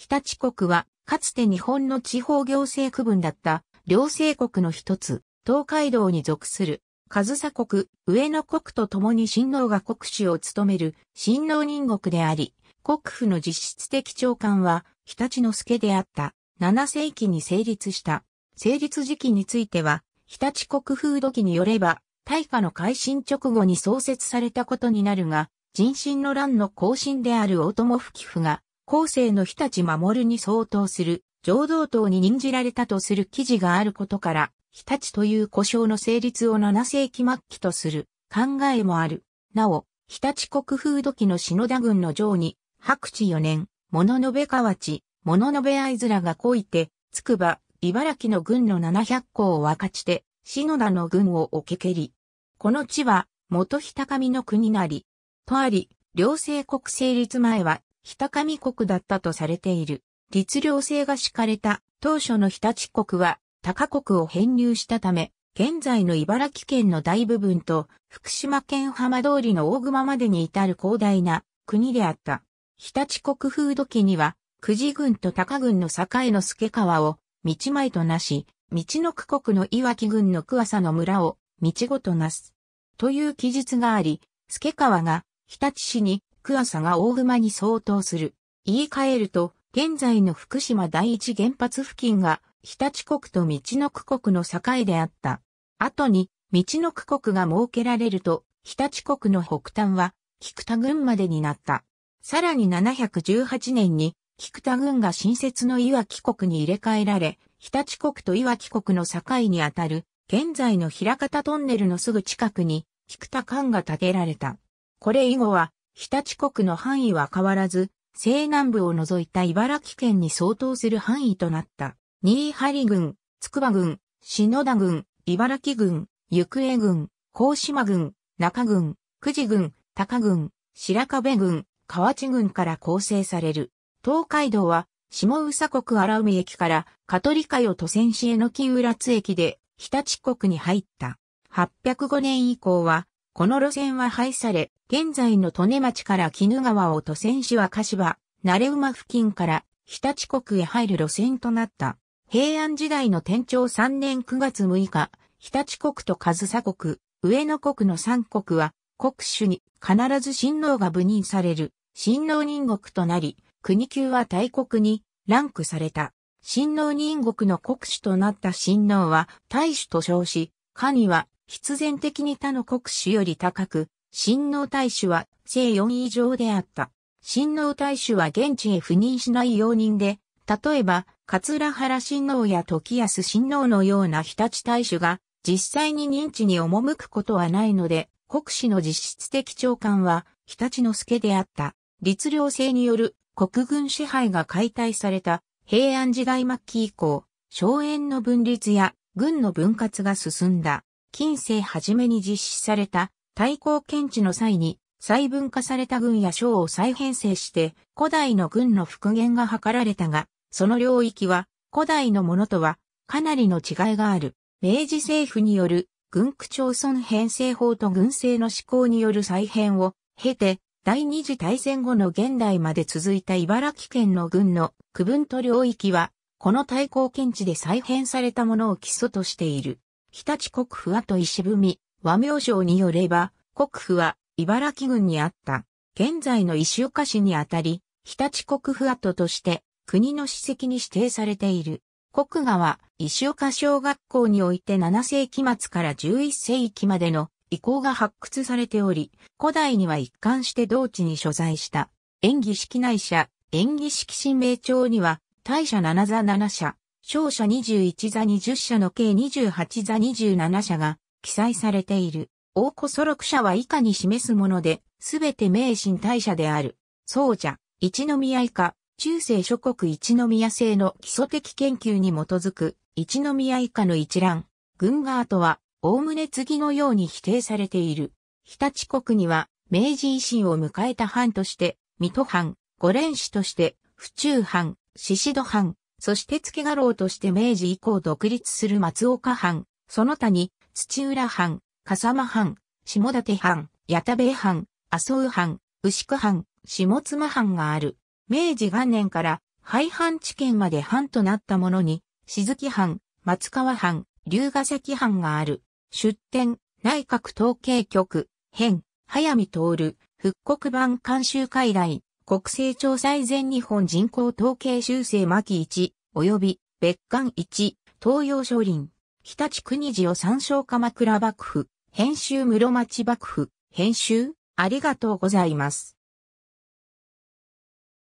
日立国は、かつて日本の地方行政区分だった、両政国の一つ、東海道に属する、上総国、上野国と共に新郎が国主を務める、新郎人国であり、国府の実質的長官は、日立の助であった、7世紀に成立した。成立時期については、日立国風土記によれば、大化の改新直後に創設されたことになるが、人心の乱の更進である大友不寄付が、後世の日立守に相当する浄土党に任じられたとする記事があることから、日立という故障の成立を7世紀末期とする考えもある。なお、日立国風土記の篠田郡の城に、白地4年、物延河内、物延合図らがこいて、つくば、茨城の軍の700校を分かちて、篠田の軍を置けけり。この地は、元日高見の国なり。とあり、両政国成立前は、北上国だったとされている。律令制が敷かれた当初の日立国は高国を編入したため、現在の茨城県の大部分と福島県浜通りの大熊までに至る広大な国であった。日立国風土記には、久慈郡と高郡の境の助川を道前となし、道の区国の岩木郡の桑佐の村を道後となす。という記述があり、助川が日立市に翌さが大熊に相当する。言い換えると、現在の福島第一原発付近が、日立国と道の区国の境であった。後に、道の区国が設けられると、日立国の北端は、菊田郡までになった。さらに718年に、菊田郡が新設の岩木国に入れ替えられ、日立国と岩木国の境にあたる、現在の平方トンネルのすぐ近くに、菊田館が建てられた。これ以後は、日立国の範囲は変わらず、西南部を除いた茨城県に相当する範囲となった。新張郡、筑波郡、篠田郡、茨城郡、行方郡、甲島郡、中郡、久慈郡、高郡、白壁郡、河内郡から構成される。東海道は、下宇佐国荒海駅から、香取海を都線市への木浦津駅で、日立国に入った。805年以降は、この路線は廃され、現在の利根町から絹川を渡船しは柏、慣れ馬付近から日立国へ入る路線となった。平安時代の天朝3年9月6日、日立国と上佐国、上野国の三国は、国主に必ず親王が部任される、親王人国となり、国級は大国にランクされた。新郎人国の国主となった新郎は大主と称し、神は必然的に他の国主より高く、新農大使は正4以上であった。新農大使は現地へ赴任しない容認で、例えば、桂原新農や時安新農のような日立大使が、実際に認知に赴くことはないので、国史の実質的長官は、日立の助であった。律令制による国軍支配が解体された平安時代末期以降、荘園の分立や軍の分割が進んだ。近世初めに実施された対抗検知の際に細分化された軍や省を再編成して古代の軍の復元が図られたが、その領域は古代のものとはかなりの違いがある。明治政府による軍区町村編成法と軍政の施行による再編を経て、第二次大戦後の現代まで続いた茨城県の軍の区分と領域は、この対抗検知で再編されたものを基礎としている。日立国府跡石踏和名称によれば、国府は茨城郡にあった、現在の石岡市にあたり、日立国府跡として国の史跡に指定されている。国画は石岡小学校において7世紀末から11世紀までの遺構が発掘されており、古代には一貫して同地に所在した。演技式内社、演技式神明帳には、大社七座七社、勝者21座20社の計28座27社が記載されている。大古祖録社は以下に示すもので、すべて名神大社である。総者、一宮以下、中世諸国一宮制の基礎的研究に基づく、一宮以下の一覧、軍側とは、おおむね次のように否定されている。日立国には、明治維新を迎えた藩として、水戸藩、五連氏として、府中藩、宍戸藩、そして月画廊として明治以降独立する松岡藩、その他に土浦藩、笠間藩、下館藩、矢田部藩、麻生藩、牛久藩、下妻藩がある。明治元年から廃藩地県まで藩となったものに、静木藩、松川藩、龍ヶ崎藩がある。出典、内閣統計局、編、早見通、復刻版監修会来、国勢調査以前日本人口統計修正巻1、及び別館1、東洋書林、日立国寺を参照鎌倉幕府、編集室町幕府、編集、ありがとうございます。